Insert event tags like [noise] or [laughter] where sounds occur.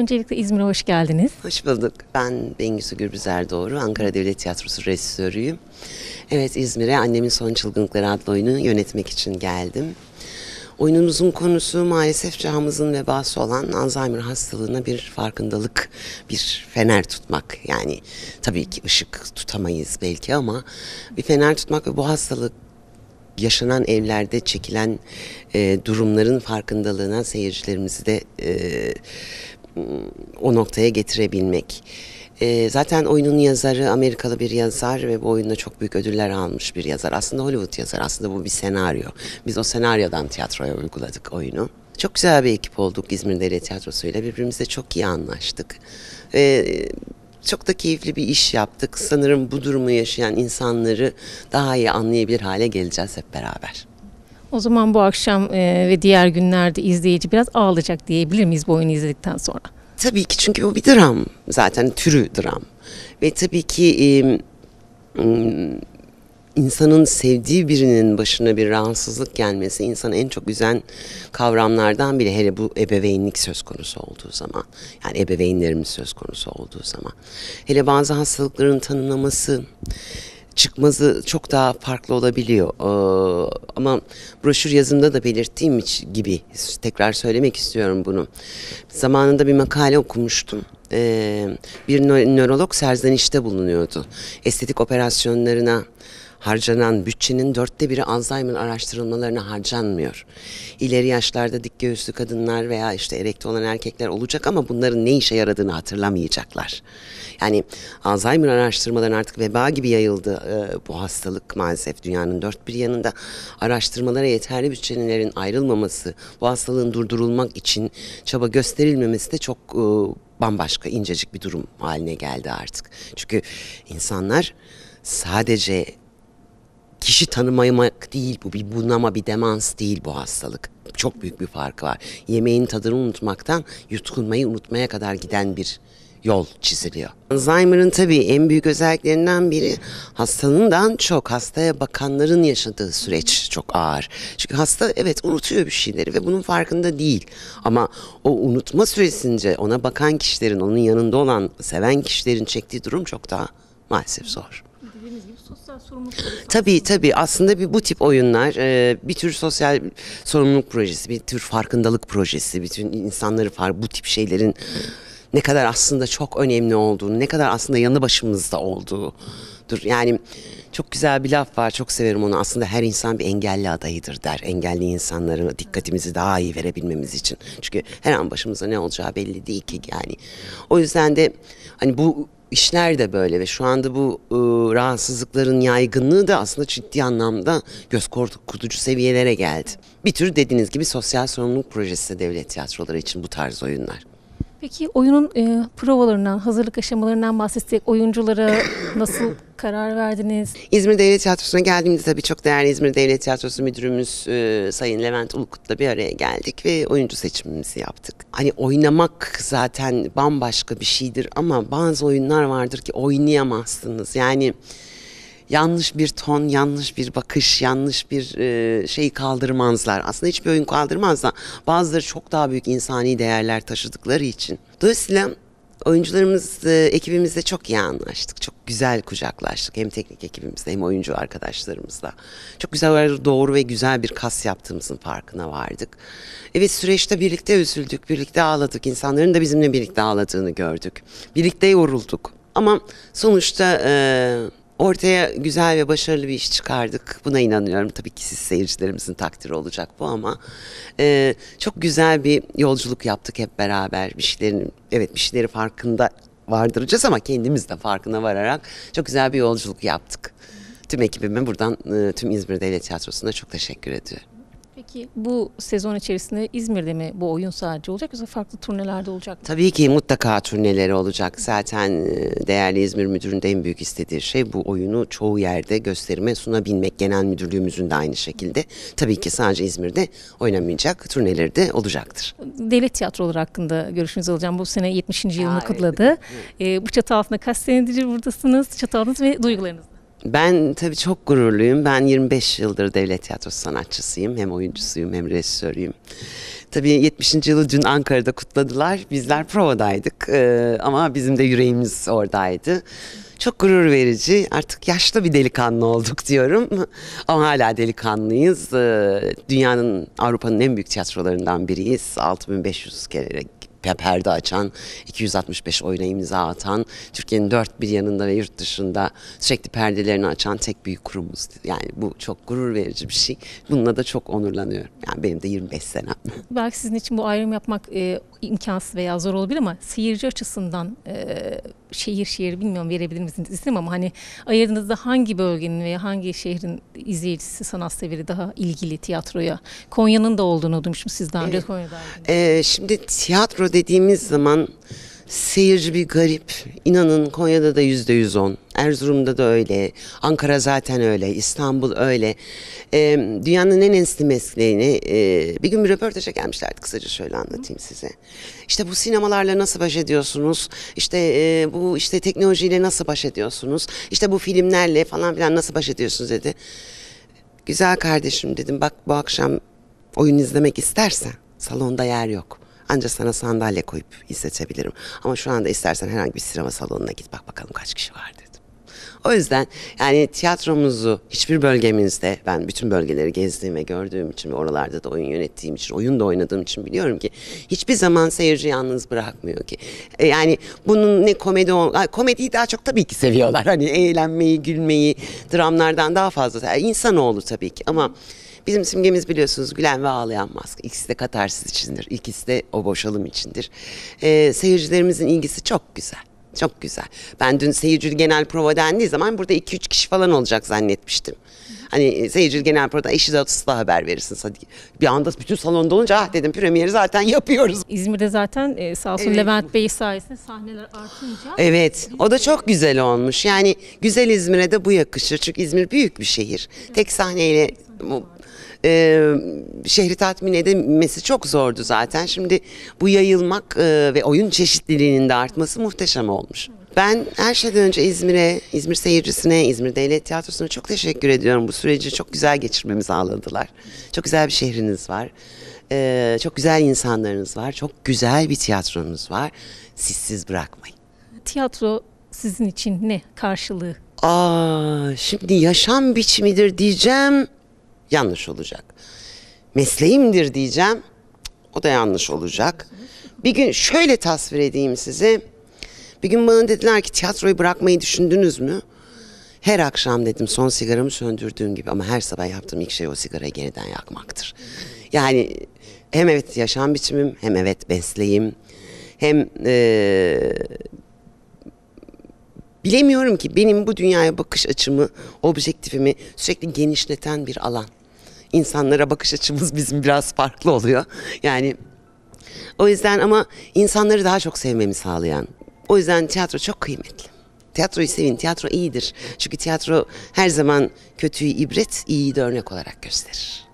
Öncelikle İzmir'e hoş geldiniz. Hoş bulduk. Ben Bengisu Gürbizer Doğru, Ankara Devlet Tiyatrosu rejisörüyüm. Evet İzmir'e Annemin Son Çılgınlıkları adlı oyunu yönetmek için geldim. Oyunumuzun konusu maalesef çağımızın vebası olan Alzheimer hastalığına bir farkındalık, bir fener tutmak. Yani tabii ki ışık tutamayız belki ama bir fener tutmak ve bu hastalık yaşanan evlerde çekilen e, durumların farkındalığına seyircilerimizi de e, o noktaya getirebilmek. Ee, zaten oyunun yazarı Amerikalı bir yazar ve bu oyunda çok büyük ödüller almış bir yazar. Aslında Hollywood yazar. Aslında bu bir senaryo. Biz o senaryodan tiyatroya uyguladık oyunu. Çok güzel bir ekip olduk İzmir Devlet Tiyatrosu ile. birbirimize çok iyi anlaştık. Ve ee, çok da keyifli bir iş yaptık. Sanırım bu durumu yaşayan insanları daha iyi anlayabilir hale geleceğiz hep beraber. O zaman bu akşam e, ve diğer günlerde izleyici biraz ağlayacak diyebilir miyiz bu oyunu izledikten sonra? Tabii ki çünkü bu bir dram zaten türü dram ve tabii ki e, insanın sevdiği birinin başına bir rahatsızlık gelmesi insanı en çok üzen kavramlardan biri hele bu ebeveynlik söz konusu olduğu zaman yani ebeveynlerimiz söz konusu olduğu zaman hele bazı hastalıkların tanınaması çıkması çok daha farklı olabiliyor. Ee, ama broşür yazımda da belirttiğim gibi tekrar söylemek istiyorum bunu. Zamanında bir makale okumuştum. Ee, bir nörolog serzenişte bulunuyordu. Estetik operasyonlarına harcanan bütçenin dörtte biri Alzheimer araştırılmalarına harcanmıyor. İleri yaşlarda dik göğüslü kadınlar veya işte erekte olan erkekler olacak ama bunların ne işe yaradığını hatırlamayacaklar. Yani Alzheimer araştırmaları artık veba gibi yayıldı e, bu hastalık maalesef dünyanın dört bir yanında araştırmalara yeterli bütçelerin ayrılmaması, bu hastalığın durdurulmak için çaba gösterilmemesi de çok e, bambaşka incecik bir durum haline geldi artık. Çünkü insanlar sadece kişi tanımamak değil bu bir bunama bir demans değil bu hastalık. Çok büyük bir farkı var. Yemeğin tadını unutmaktan yutkunmayı unutmaya kadar giden bir yol çiziliyor. Alzheimer'ın tabii en büyük özelliklerinden biri hastanından çok hastaya bakanların yaşadığı süreç çok ağır. Çünkü hasta evet unutuyor bir şeyleri ve bunun farkında değil. Ama o unutma süresince ona bakan kişilerin, onun yanında olan, seven kişilerin çektiği durum çok daha maalesef zor sosyal sorumluluk projesi. Tabii tabii aslında bir bu tip oyunlar e, bir tür sosyal sorumluluk projesi, bir tür farkındalık projesi, bütün insanları far bu tip şeylerin ne kadar aslında çok önemli olduğunu, ne kadar aslında yanı başımızda olduğudur. Yani çok güzel bir laf var, çok severim onu. Aslında her insan bir engelli adayıdır der. Engelli insanların dikkatimizi daha iyi verebilmemiz için. Çünkü her an başımıza ne olacağı belli değil ki yani. O yüzden de hani bu işler de böyle ve şu anda bu e, rahatsızlıkların yaygınlığı da aslında ciddi anlamda göz korkutucu seviyelere geldi. Bir tür dediğiniz gibi sosyal sorumluluk projesi devlet tiyatroları için bu tarz oyunlar. Peki oyunun e, provalarından, hazırlık aşamalarından bahsetsek oyunculara [coughs] nasıl karar verdiniz? İzmir Devlet Tiyatrosu'na geldiğimizde tabii çok değerli İzmir Devlet Tiyatrosu müdürümüz e, Sayın Levent Ulukut'la bir araya geldik ve oyuncu seçimimizi yaptık. Hani oynamak zaten bambaşka bir şeydir ama bazı oyunlar vardır ki oynayamazsınız. Yani yanlış bir ton, yanlış bir bakış, yanlış bir e, şey şeyi kaldırmazlar. Aslında hiçbir oyun kaldırmazlar. Bazıları çok daha büyük insani değerler taşıdıkları için. Dolayısıyla oyuncularımız e, ekibimizle çok iyi anlaştık. Çok güzel kucaklaştık. Hem teknik ekibimizle hem oyuncu arkadaşlarımızla. Çok güzel doğru ve güzel bir kas yaptığımızın farkına vardık. Evet süreçte birlikte üzüldük, birlikte ağladık. İnsanların da bizimle birlikte ağladığını gördük. Birlikte yorulduk. Ama sonuçta e, ortaya güzel ve başarılı bir iş çıkardık. Buna inanıyorum. Tabii ki siz seyircilerimizin takdiri olacak bu ama e, çok güzel bir yolculuk yaptık hep beraber. Bir şeylerin, evet bir şeyleri farkında vardıracağız ama kendimiz de farkına vararak çok güzel bir yolculuk yaptık. Tüm ekibime buradan e, tüm İzmir Devlet Tiyatrosu'na çok teşekkür ediyorum. Peki bu sezon içerisinde İzmir'de mi bu oyun sadece olacak yoksa farklı turnelerde olacak mı? Tabii ki mutlaka turneleri olacak. Zaten e, değerli İzmir Müdürü'nün de en büyük istediği şey bu oyunu çoğu yerde gösterime sunabilmek. Genel Müdürlüğümüzün de aynı şekilde. Tabii ki sadece İzmir'de oynamayacak turneleri de olacaktır. Devlet tiyatroları hakkında görüşünüzü alacağım. Bu sene 70. yılını kutladı. Ee, bu çatı altında kaç senedir buradasınız? Çatı altınız ve duygularınız? Ben tabii çok gururluyum. Ben 25 yıldır devlet tiyatrosu sanatçısıyım. Hem oyuncusuyum hem rejisörüyüm. Tabii 70. yılı dün Ankara'da kutladılar. Bizler provadaydık ee, ama bizim de yüreğimiz oradaydı. Çok gurur verici. Artık yaşlı bir delikanlı olduk diyorum. Ama hala delikanlıyız. Ee, dünyanın, Avrupa'nın en büyük tiyatrolarından biriyiz. 6500 kere perde açan, 265 oyuna imza atan, Türkiye'nin dört bir yanında ve yurt dışında sürekli perdelerini açan tek büyük kurumuz. Yani bu çok gurur verici bir şey. Bununla da çok onurlanıyorum. Yani benim de 25 senem. [laughs] Belki sizin için bu ayrım yapmak e, imkansız veya zor olabilir ama seyirci açısından e, şehir şehir bilmiyorum verebilir misiniz isim ama hani ayırdığınızda hangi bölgenin veya hangi şehrin izleyicisi sanat severi daha ilgili tiyatroya? Konya'nın da olduğunu duymuşum sizden. önce evet. Konya'da. Ee, şimdi tiyatro dediğimiz zaman seyirci bir garip. İnanın Konya'da da yüzde yüz on. Erzurum'da da öyle. Ankara zaten öyle. İstanbul öyle. Ee, dünyanın en enstitü mesleğini e, bir gün bir röportaja gelmişlerdi. Kısaca şöyle anlatayım size. İşte bu sinemalarla nasıl baş ediyorsunuz? İşte e, bu işte teknolojiyle nasıl baş ediyorsunuz? İşte bu filmlerle falan filan nasıl baş ediyorsunuz dedi. Güzel kardeşim dedim bak bu akşam oyun izlemek istersen salonda yer yok. Ancak sana sandalye koyup izletebilirim. Ama şu anda istersen herhangi bir sinema salonuna git bak bakalım kaç kişi var dedim. O yüzden yani tiyatromuzu hiçbir bölgemizde ben bütün bölgeleri gezdiğim ve gördüğüm için oralarda da oyun yönettiğim için, oyun da oynadığım için biliyorum ki hiçbir zaman seyirci yalnız bırakmıyor ki. E, yani bunun ne komedi komediyi daha çok tabii ki seviyorlar. Hani eğlenmeyi, gülmeyi dramlardan daha fazla. Yani insanoğlu tabii ki ama Bizim simgemiz biliyorsunuz gülen ve ağlayan mask. İkisi de katarsis içindir. İkisi de o boşalım içindir. E, seyircilerimizin ilgisi çok güzel. Çok güzel. Ben dün seyirci genel prova dendiği zaman burada 2-3 kişi falan olacak zannetmiştim. Hani e, seyirci genel prova eşi de da haber verirsiniz. Hadi bir anda bütün salonda olunca ah dedim premieri zaten yapıyoruz. İzmir'de zaten e, sağ olsun evet. Levent Bey sayesinde sahneler artınca. Evet o da çok güzel olmuş. Yani güzel İzmir'e de bu yakışır. Çünkü İzmir büyük bir şehir. Tek sahneyle e, şehri tatmin edemesi çok zordu zaten. Şimdi bu yayılmak e, ve oyun çeşitliliğinin de artması muhteşem olmuş. Ben her şeyden önce İzmir'e, İzmir seyircisine, İzmir Devlet Tiyatrosu'na çok teşekkür ediyorum. Bu süreci çok güzel geçirmemi sağladılar. Çok güzel bir şehriniz var. Ee, çok güzel insanlarınız var. Çok güzel bir tiyatronuz var. Sizsiz bırakmayın. Tiyatro sizin için ne karşılığı? Aa, şimdi yaşam biçimidir diyeceğim yanlış olacak. Mesleğimdir diyeceğim, o da yanlış olacak. Bir gün şöyle tasvir edeyim size. Bir gün bana dediler ki tiyatroyu bırakmayı düşündünüz mü? Her akşam dedim son sigaramı söndürdüğüm gibi ama her sabah yaptığım ilk şey o sigarayı geriden yakmaktır. Yani hem evet yaşam biçimim hem evet mesleğim hem ee, bilemiyorum ki benim bu dünyaya bakış açımı, objektifimi sürekli genişleten bir alan insanlara bakış açımız [laughs] bizim biraz farklı oluyor. Yani o yüzden ama insanları daha çok sevmemi sağlayan. O yüzden tiyatro çok kıymetli. Tiyatroyu sevin, tiyatro iyidir. Çünkü tiyatro her zaman kötüyü ibret, iyiyi de örnek olarak gösterir.